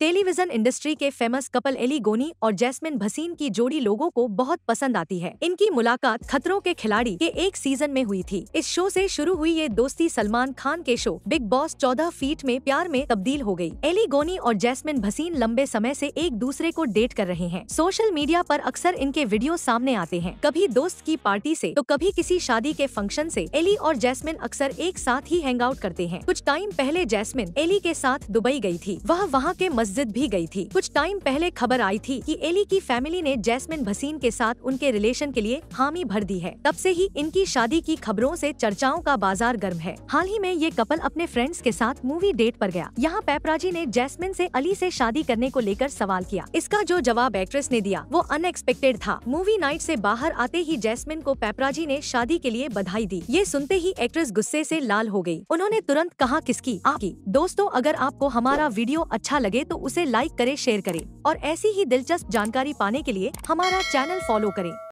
television industry के famous couple Aly Goni और jasmine Bhasin की जोड़ी लोगों को बहुत पसंद आती है इनकी मुलाकात खतरों के खिलाड़ी के एक सीजन में हुई थी इस शो से शुरू हुई ये दोस्ती सलमान खान के शो बिग बॉस चौदह फीट में प्यार में तब्दील हो गयी एली गोनी और जैस्मिन भसीन लंबे समय ऐसी एक दूसरे को डेट कर रहे हैं सोशल मीडिया आरोप अक्सर इनके वीडियो सामने आते हैं कभी दोस्त की पार्टी ऐसी तो कभी किसी शादी के फंक्शन ऐसी एली और जैस्मिन अक्सर एक साथ ही हैंग करते हैं कुछ टाइम पहले जैस्मिन एली के साथ दुबई गयी थी वह वहाँ के मज मस्जिद भी गई थी कुछ टाइम पहले खबर आई थी कि एली की फैमिली ने जैस्मिन भसीन के साथ उनके रिलेशन के लिए हामी भर दी है तब से ही इनकी शादी की खबरों से चर्चाओं का बाजार गर्म है हाल ही में ये कपल अपने फ्रेंड्स के साथ मूवी डेट पर गया यहाँ पैपराजी ने जैस्मिन से अली से शादी करने को लेकर सवाल किया इसका जो जवाब एक्ट्रेस ने दिया वो अनएक्सपेक्टेड था मूवी नाइट से बाहर आते ही जैस्मिन को पैपराजी ने शादी के लिए बधाई दी ये सुनते ही एक्ट्रेस गुस्से से लाल हो गई उन्होंने तुरंत कहा किसकी आपकी दोस्तों अगर आपको हमारा वीडियो अच्छा लगे तो उसे लाइक करे शेयर करें और ऐसी ही दिलचस्प जानकारी पाने के लिए हमारा चैनल फॉलो करें